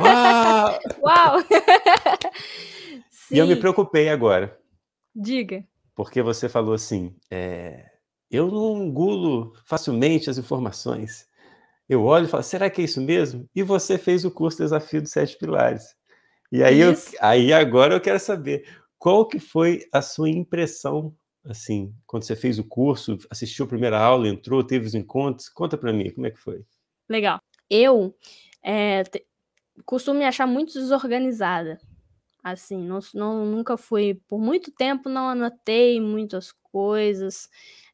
Ah! Uau! e eu me preocupei agora. Diga. Porque você falou assim: é, eu não engulo facilmente as informações. Eu olho e falo, será que é isso mesmo? E você fez o curso Desafio dos Sete Pilares. E aí, eu, aí agora eu quero saber qual que foi a sua impressão assim, quando você fez o curso, assistiu a primeira aula, entrou, teve os encontros? Conta para mim, como é que foi? Legal. Eu é, costumo me achar muito desorganizada. Assim, não, não, nunca fui. Por muito tempo não anotei muitas coisas,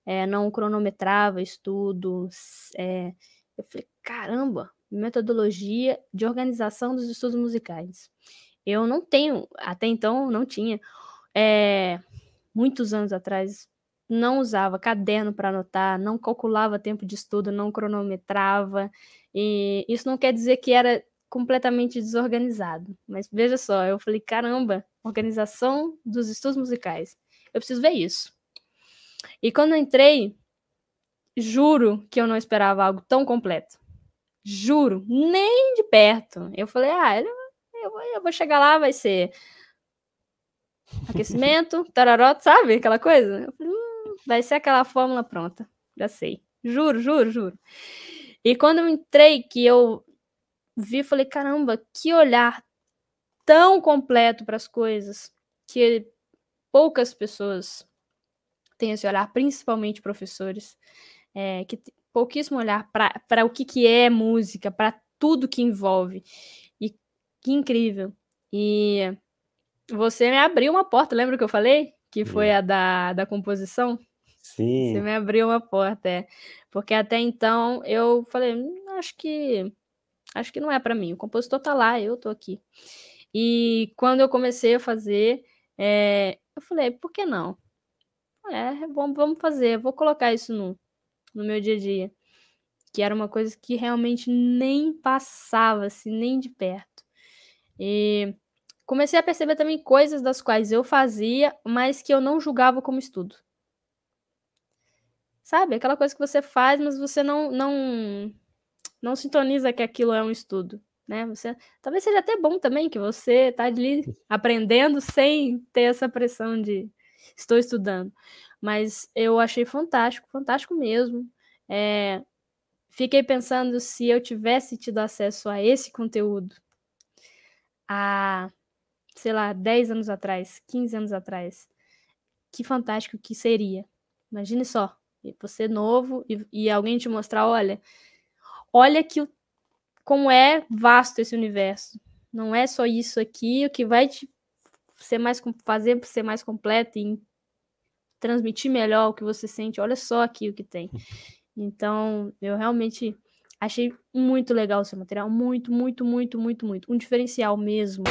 é, não cronometrava estudos. É, eh, eu falei, caramba, metodologia de organização dos estudos musicais. Eu não tenho, até então não tinha, é, muitos anos atrás, não usava caderno para anotar, não calculava tempo de estudo, não cronometrava. E isso não quer dizer que era completamente desorganizado. Mas veja só, eu falei, caramba, organização dos estudos musicais. Eu preciso ver isso. E quando eu entrei, juro que eu não esperava algo tão completo. Juro, nem de perto. Eu falei, ah, eu, eu vou chegar lá, vai ser aquecimento, tararó, sabe? Aquela coisa. Falei, hum, vai ser aquela fórmula pronta. Já sei. Juro, juro, juro. E quando eu entrei, que eu vi, falei, caramba, que olhar tão completo para as coisas que poucas pessoas têm esse olhar, principalmente professores, é, que pouquíssimo olhar para o que, que é música, para tudo que envolve. E que incrível. E você me abriu uma porta, lembra que eu falei? Que foi hum. a da, da composição? Sim. Você me abriu uma porta, é. Porque até então eu falei, hum, acho que acho que não é para mim. O compositor tá lá, eu tô aqui. E quando eu comecei a fazer, é, eu falei, por que não? É, bom, vamos fazer, vou colocar isso no, no meu dia a dia. Que era uma coisa que realmente nem passava, assim, nem de perto. E comecei a perceber também coisas das quais eu fazia, mas que eu não julgava como estudo. Sabe? Aquela coisa que você faz, mas você não, não não sintoniza que aquilo é um estudo, né? Você talvez seja até bom também que você está ali aprendendo sem ter essa pressão de estou estudando. Mas eu achei fantástico, fantástico mesmo. É, fiquei pensando se eu tivesse tido acesso a esse conteúdo há, sei lá, 10 anos atrás, 15 anos atrás, que fantástico que seria. Imagine só, você novo e, e alguém te mostrar, olha, olha que como é vasto esse universo. Não é só isso aqui, o que vai te ser mais fazer ser mais completo e transmitir melhor o que você sente. Olha só aqui o que tem. Então, eu realmente achei muito legal o seu material, muito, muito, muito, muito, muito, um diferencial mesmo.